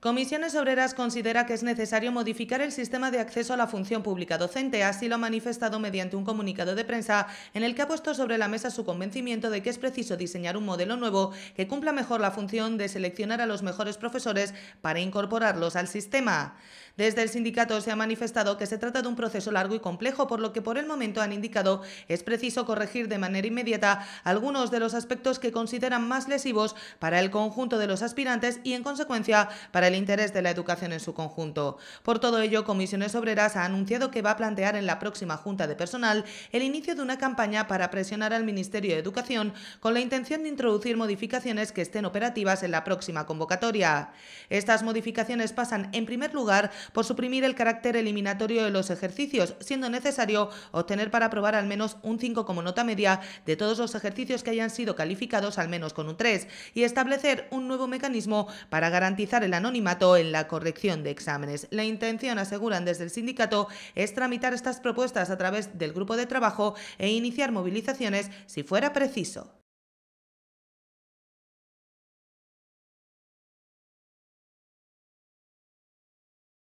Comisiones Obreras considera que es necesario modificar el sistema de acceso a la función pública docente, así lo ha manifestado mediante un comunicado de prensa en el que ha puesto sobre la mesa su convencimiento de que es preciso diseñar un modelo nuevo que cumpla mejor la función de seleccionar a los mejores profesores para incorporarlos al sistema. Desde el sindicato se ha manifestado que se trata de un proceso largo y complejo, por lo que por el momento han indicado es preciso corregir de manera inmediata algunos de los aspectos que consideran más lesivos para el conjunto de los aspirantes y, en consecuencia, para el interés de la educación en su conjunto. Por todo ello, Comisiones Obreras ha anunciado que va a plantear en la próxima Junta de Personal el inicio de una campaña para presionar al Ministerio de Educación con la intención de introducir modificaciones que estén operativas en la próxima convocatoria. Estas modificaciones pasan, en primer lugar, por suprimir el carácter eliminatorio de los ejercicios, siendo necesario obtener para aprobar al menos un 5 como nota media de todos los ejercicios que hayan sido calificados al menos con un 3 y establecer un nuevo mecanismo para garantizar el anonimato en la corrección de exámenes. La intención, aseguran desde el sindicato, es tramitar estas propuestas a través del grupo de trabajo e iniciar movilizaciones si fuera preciso.